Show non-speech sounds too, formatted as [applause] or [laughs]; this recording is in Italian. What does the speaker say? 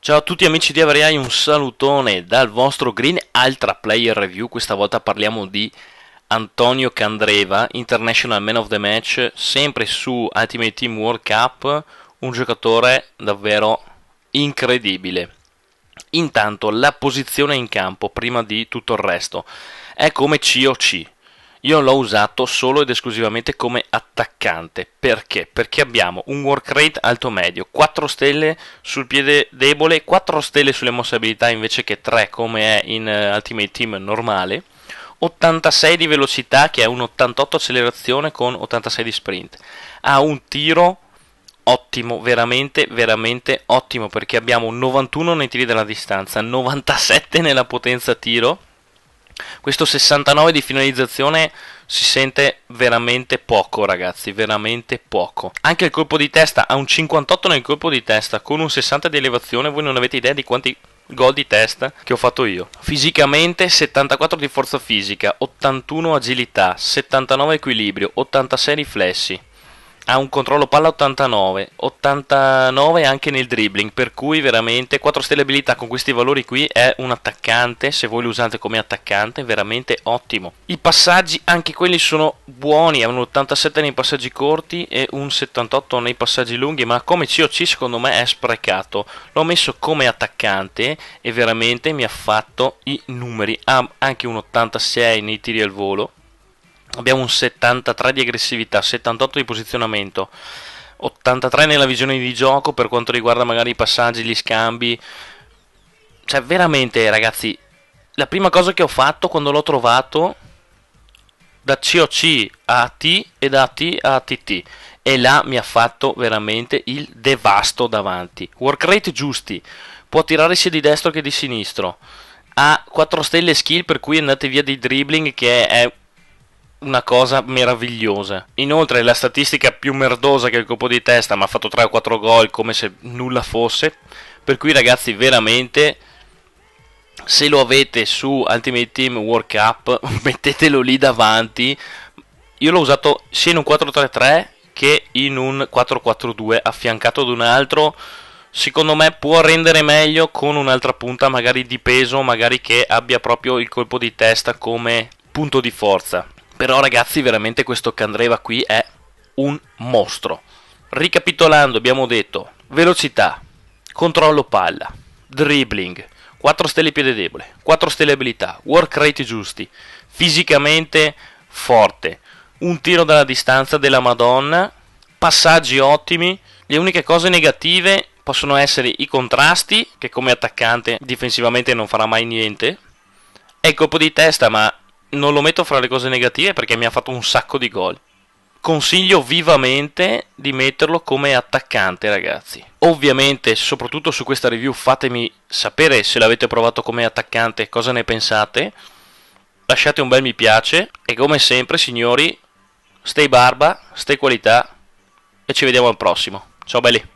Ciao a tutti amici di Avriai, un salutone dal vostro Green Altra Player Review, questa volta parliamo di Antonio Candreva, International Man of the Match, sempre su Ultimate Team World Cup, un giocatore davvero incredibile. Intanto la posizione in campo, prima di tutto il resto, è come COC, io l'ho usato solo ed esclusivamente come attaccante. Perché? Perché abbiamo un work rate alto medio, 4 stelle sul piede debole, 4 stelle sulle mosse abilità invece che 3 come è in eh, Ultimate Team normale. 86 di velocità che è un 88 accelerazione con 86 di sprint. Ha un tiro ottimo, veramente, veramente ottimo perché abbiamo 91 nei tiri della distanza, 97 nella potenza tiro questo 69 di finalizzazione si sente veramente poco, ragazzi, veramente poco. Anche il colpo di testa ha un 58 nel colpo di testa con un 60 di elevazione, voi non avete idea di quanti gol di testa che ho fatto io. Fisicamente 74 di forza fisica, 81 agilità, 79 equilibrio, 86 riflessi ha un controllo palla 89, 89 anche nel dribbling, per cui veramente 4 stelle abilità con questi valori qui è un attaccante, se voi lo usate come attaccante, veramente ottimo. I passaggi, anche quelli sono buoni, ha un 87 nei passaggi corti e un 78 nei passaggi lunghi, ma come COC secondo me è sprecato. L'ho messo come attaccante e veramente mi ha fatto i numeri. Ha anche un 86 nei tiri al volo, abbiamo un 73 di aggressività, 78 di posizionamento, 83 nella visione di gioco per quanto riguarda magari i passaggi, gli scambi. Cioè veramente ragazzi, la prima cosa che ho fatto quando l'ho trovato da COC a AT e da AT a ATT e là mi ha fatto veramente il devasto davanti. Work rate giusti, può tirare sia di destro che di sinistro. Ha 4 stelle skill per cui andate via dei dribbling che è una cosa meravigliosa. Inoltre la statistica più merdosa che il colpo di testa, ma ha fatto 3 o 4 gol come se nulla fosse. Per cui ragazzi veramente se lo avete su Ultimate Team World Cup [laughs] mettetelo lì davanti. Io l'ho usato sia in un 4-3-3 che in un 4-4-2 affiancato ad un altro secondo me può rendere meglio con un'altra punta magari di peso, magari che abbia proprio il colpo di testa come punto di forza. Però ragazzi, veramente questo Candreva qui è un mostro. Ricapitolando, abbiamo detto velocità, controllo palla, dribbling, 4 stelle piede debole, 4 stelle abilità, work rate giusti, fisicamente forte, un tiro dalla distanza della Madonna, passaggi ottimi. Le uniche cose negative possono essere i contrasti, che come attaccante difensivamente non farà mai niente, è colpo di testa, ma non lo metto fra le cose negative perché mi ha fatto un sacco di gol. Consiglio vivamente di metterlo come attaccante, ragazzi. Ovviamente, soprattutto su questa review, fatemi sapere se l'avete provato come attaccante, cosa ne pensate. Lasciate un bel mi piace e come sempre, signori, stay barba, stay qualità e ci vediamo al prossimo. Ciao belli.